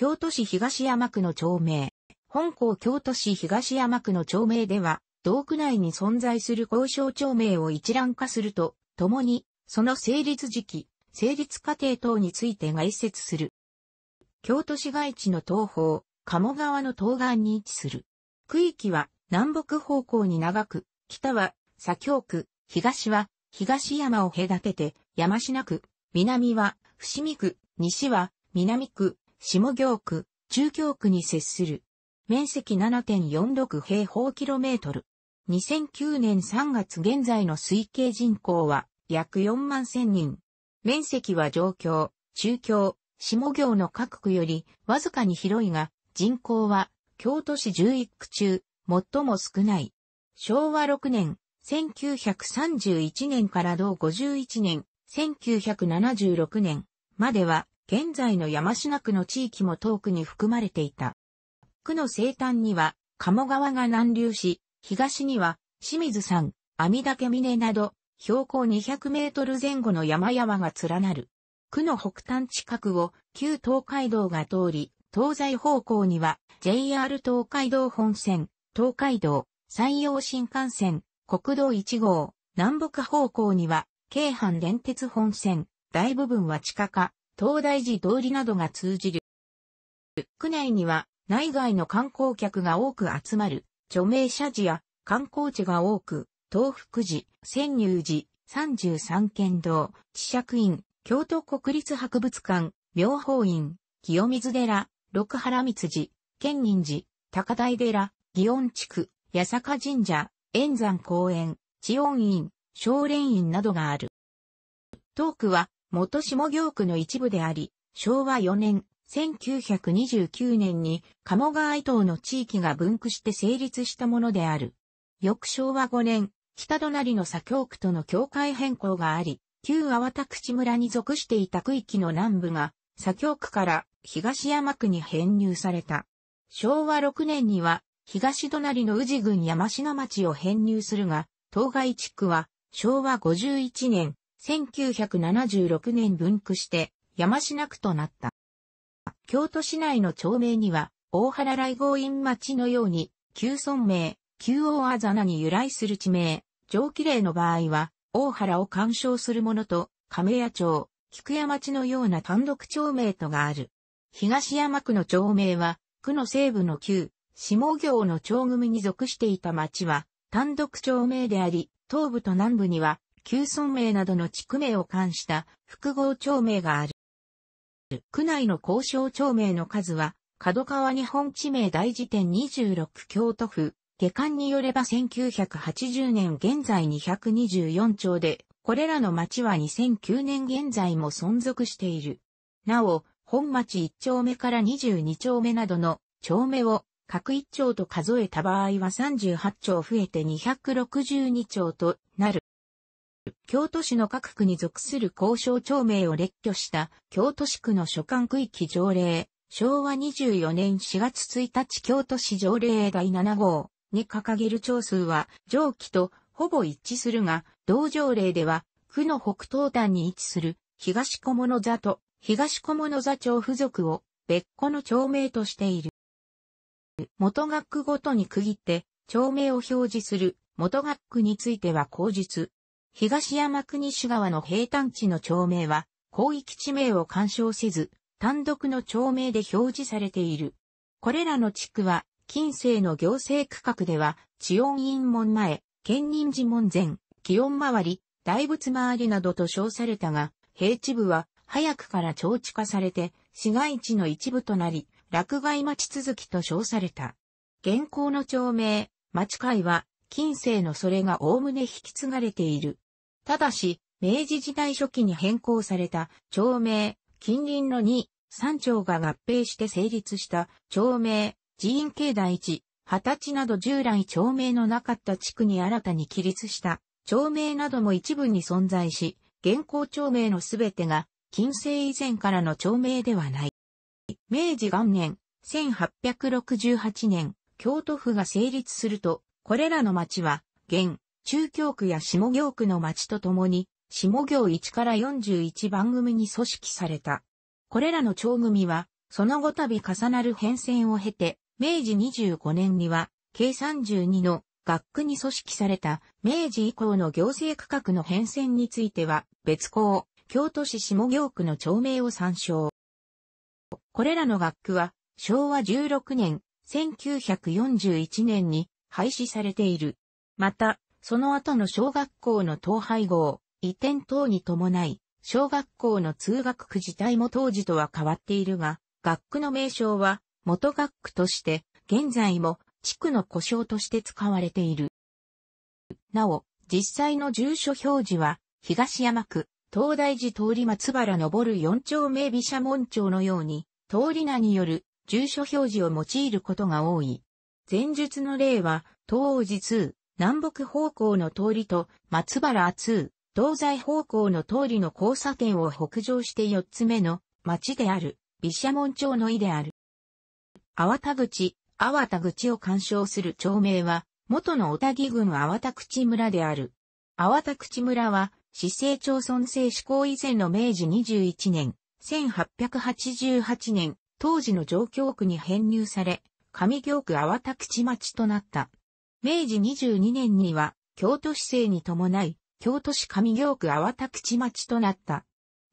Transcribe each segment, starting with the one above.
京都市東山区の町名。本校京都市東山区の町名では、道区内に存在する交渉町名を一覧化すると、ともに、その成立時期、成立過程等について概説する。京都市街地の東方、鴨川の東岸に位置する。区域は南北方向に長く、北は左京区、東は東山を隔てて山科区、南は伏見区、西は南区、下京区、中京区に接する。面積7.46平方キロメートル。2009年3月現在の推計人口は約4万1000人。面積は上京、中京、下京の各区よりわずかに広いが、人口は京都市11区中、最も少ない。昭和6年、1931年から同51年、1976年までは現在の山科区の地域も遠くに含まれていた。区の西端には、鴨川が南流し、東には、清水山、阿弥岳峰など、標高200メートル前後の山々が連なる。区の北端近くを旧東海道が通り、東西方向には JR 東海道本線、東海道、山陽新幹線、国道1号、南北方向には、京阪電鉄本線、大部分は地下化、東大寺通りなどが通じる。区内には内外の観光客が多く集まる著名社寺や観光地が多く、東福寺、仙入寺、三十三県道、地釈院、京都国立博物館、妙法院、清水寺、六原光寺、建仁寺、高台寺、祇園地区、八坂神社、円山公園、千温院、少蓮院などがある。東区は元下行区の一部であり、昭和4年、1929年に鴨川伊東の地域が分区して成立したものである。翌昭和5年、北隣の左京区との境界変更があり、旧淡田口村に属していた区域の南部が左京区から東山区に編入された。昭和6年には東隣の宇治郡山品町を編入するが、当該地区は昭和51年1976年分区して山品区となった。京都市内の町名には、大原来郷院町のように、旧村名、旧大あざなに由来する地名、上記例の場合は、大原を干渉するものと、亀屋町、菊屋町のような単独町名とがある。東山区の町名は、区の西部の旧、下行の町組に属していた町は、単独町名であり、東部と南部には、旧村名などの地区名を冠した複合町名がある。区内の交渉町名の数は、角川日本地名大辞典26京都府、下巻によれば1980年現在224町で、これらの町は2009年現在も存続している。なお、本町1丁目から22丁目などの町目を各1丁と数えた場合は38丁増えて262丁となる。京都市の各区に属する交渉町名を列挙した京都市区の所管区域条例、昭和24年4月1日京都市条例第7号に掲げる町数は上記とほぼ一致するが、同条例では区の北東端に位置する東小物座と東小物座町付属を別個の町名としている。元学区ごとに区切って町名を表示する元学区については口述、東山国主川の平坦地の町名は、広域地名を干渉せず、単独の町名で表示されている。これらの地区は、近世の行政区画では、地温院門前、県人寺門前、気温回り、大仏回りなどと称されたが、平地部は早くから町地化されて、市街地の一部となり、落外町続きと称された。現行の町名、町会は、近世のそれが概ね引き継がれている。ただし、明治時代初期に変更された町名、近隣の2、3町が合併して成立した町名、寺院境第地、二十歳など従来町名のなかった地区に新たに起立した町名なども一部に存在し、現行町名のすべてが近世以前からの町名ではない。明治元年、1868年、京都府が成立すると、これらの町は、現、中京区や下京区の町とともに、下京1から41番組に組織された。これらの町組は、その後度重なる変遷を経て、明治25年には、計32の学区に組織された明治以降の行政区画の変遷については、別校、京都市下京区の町名を参照。これらの学区は、昭和16年、1941年に廃止されている。また、その後の小学校の統廃合、移転等に伴い、小学校の通学区自体も当時とは変わっているが、学区の名称は元学区として、現在も地区の故障として使われている。なお、実際の住所表示は、東山区、東大寺通り松原昇る4丁目毘沙門町のように、通り名による住所表示を用いることが多い。前述の例は、当時通、南北方向の通りと松原厚東西方向の通りの交差点を北上して四つ目の町である、毘沙門町の井である。粟田口、粟田口を干渉する町名は、元の小田木郡粟田口村である。粟田口村は、市政町村制施行以前の明治21年、1888年、当時の上京区に編入され、上京区粟田口町となった。明治22年には、京都市政に伴い、京都市上京区淡田口町となった。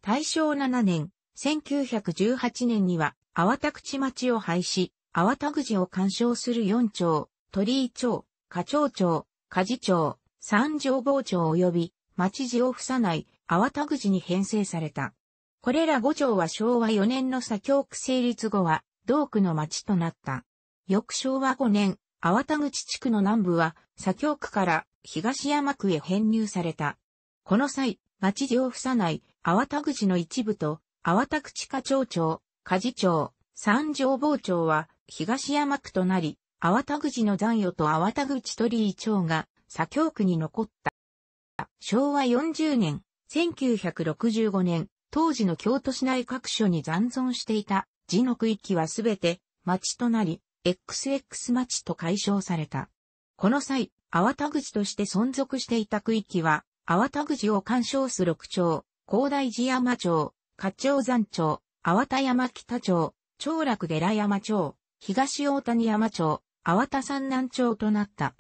大正7年、1918年には、淡田口町を廃止、淡田口を干渉する四町、鳥居町、課長町、事町、三条坊町及び、町地をさない、淡田口に編成された。これら五町は昭和4年の左京区成立後は、同区の町となった。翌昭和5年、粟田口地区の南部は、左京区から東山区へ編入された。この際、町上房内、粟田口の一部と、粟田口課長町、事町、三条坊町は、東山区となり、粟田口の残余と粟田口鳥居町が、左京区に残った。昭和40年、1965年、当時の京都市内各所に残存していた地の区域はすべて町となり、XX 町と解消された。この際、粟田口として存続していた区域は、粟田口を干渉す六町、高大寺山町、八町山町、粟田山北町、長楽寺山町、東大谷山町、粟田山南町となった。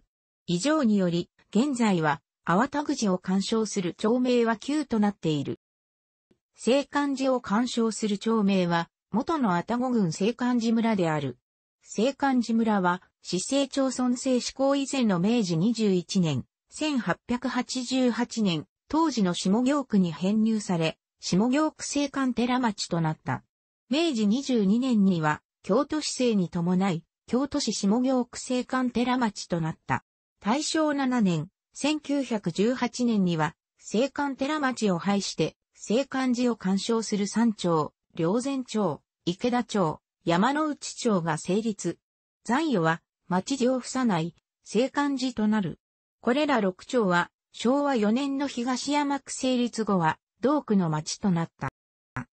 以上により、現在は、粟田口を干渉する町名は9となっている。青函寺を干渉する町名は、元の愛宕郡青函寺村である。青函寺村は、市政町村制施行以前の明治21年、1888年、当時の下行区に編入され、下行区青函寺町となった。明治22年には、京都市政に伴い、京都市下行区青函寺町となった。大正7年、1918年には、青函寺町を廃して、青函寺を干渉する山町、両前町、池田町、山之内町が成立。残余は、町地を付さない、生官寺となる。これら六町は、昭和4年の東山区成立後は、同区の町となった。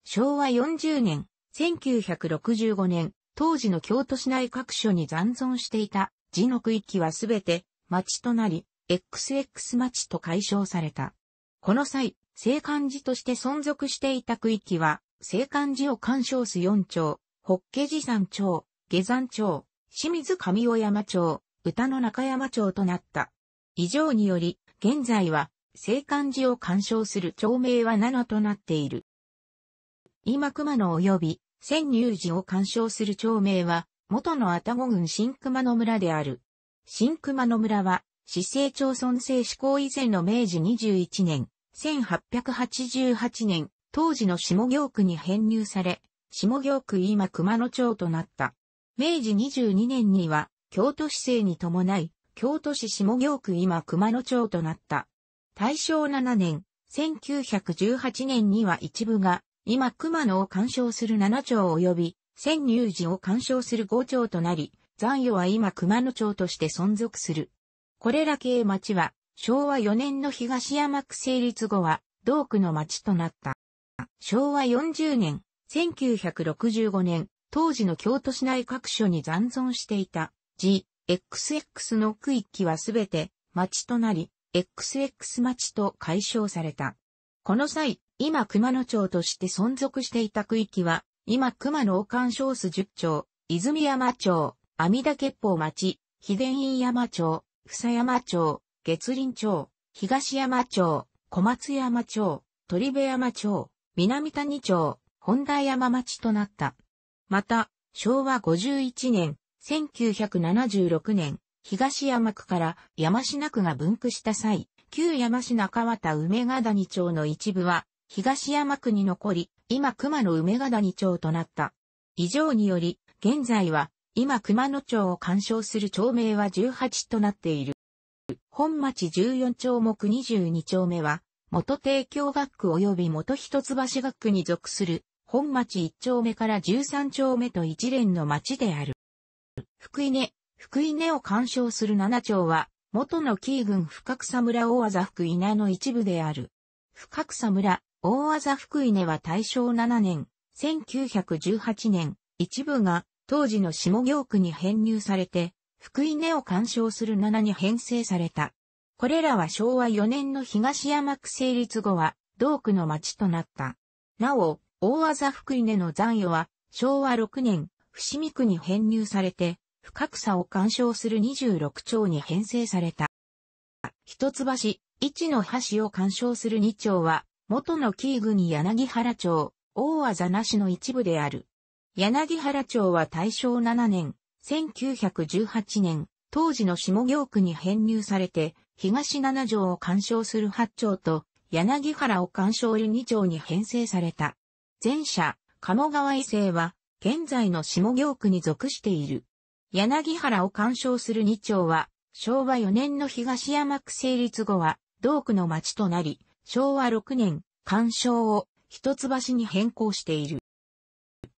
昭和40年、1965年、当時の京都市内各所に残存していた字の区域はすべて町となり、XX 町と解消された。この際、生官寺として存続していた区域は、生官寺を干渉す4町、ホッケ寺山町、下山町、清水上尾山町、歌の中山町となった。以上により、現在は、聖漢寺を鑑賞する町名は7となっている。今熊野及び、千入寺を鑑賞する町名は、元の愛宕郡新熊野村である。新熊野村は、市政町村制施行以前の明治21年、1888年、当時の下行区に編入され、下行区今熊野町となった。明治22年には、京都市政に伴い、京都市下行区今熊野町となった。大正7年、1918年には一部が、今熊野を干渉する7町及び、千入寺を干渉する5町となり、残余は今熊野町として存続する。これら系町は、昭和4年の東山区成立後は、同区の町となった。昭和40年、1965年、当時の京都市内各所に残存していた GXX の区域はすべて町となり、XX 町と解消された。この際、今熊野町として存続していた区域は、今熊野岡干数十町、泉山町、阿弥陀結法町、秘伝院山町、房山町、月林町、東山町、小松山町、鳥部山町、南谷町、本田山町となった。また、昭和51年、1976年、東山区から山品区が分区した際、旧山品川田梅ヶ谷町の一部は、東山区に残り、今熊野梅ヶ谷町となった。以上により、現在は、今熊野町を干渉する町名は18となっている。本町14町目22町目は、元帝京学区及び元一橋学区に属する本町一丁目から十三丁目と一連の町である。福井根、福井根を干渉する七町は、元の紀伊郡深草村大技福井根の一部である。深草村、大技福井根は大正七年、1918年、一部が当時の下行区に編入されて、福井根を干渉する七に編成された。これらは昭和4年の東山区成立後は、同区の町となった。なお、大技福井根の残余は、昭和6年、伏見区に編入されて、不格差を干渉する26町に編成された。一橋、一の橋を干渉する2町は、元のキー郡柳原町、大技なしの一部である。柳原町は大正7年、1918年、当時の下行区に編入されて、東7条を干渉する8町と、柳原を干渉る2町に編成された。前者、鴨川伊勢は、現在の下行区に属している。柳原を干渉する二丁は、昭和4年の東山区成立後は、同区の町となり、昭和6年、干渉を一橋に変更している。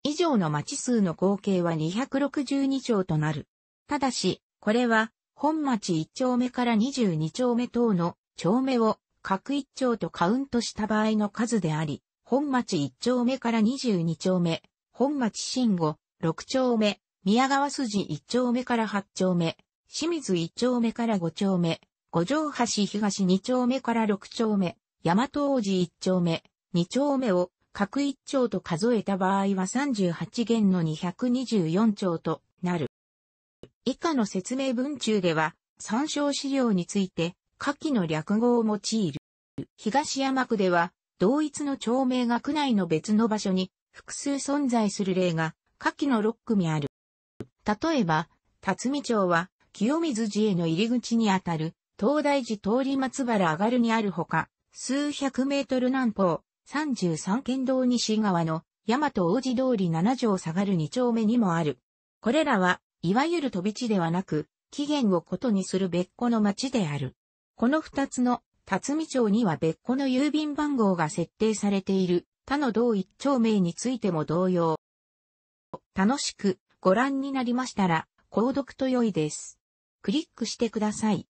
以上の町数の合計は262丁となる。ただし、これは、本町1丁目から22丁目等の丁目を各1丁とカウントした場合の数であり、本町一丁目から二十二丁目、本町新後、六丁目、宮川筋一丁目から八丁目、清水一丁目から五丁目、五条橋東二丁目から六丁目、大和王子一丁目、二丁目を各一丁と数えた場合は38元の224丁となる。以下の説明文中では、参照資料について、下記の略語を用いる。東山区では、同一の町名が区内の別の場所に複数存在する例が下記の6組ある。例えば、辰巳町は清水寺への入り口にあたる東大寺通り松原上がるにあるほか、数百メートル南方、33県道西側の大和王子通り7条下がる2丁目にもある。これらは、いわゆる飛び地ではなく、起源をことにする別個の町である。この二つの辰巳町には別個の郵便番号が設定されている他の同一町名についても同様。楽しくご覧になりましたら、購読と良いです。クリックしてください。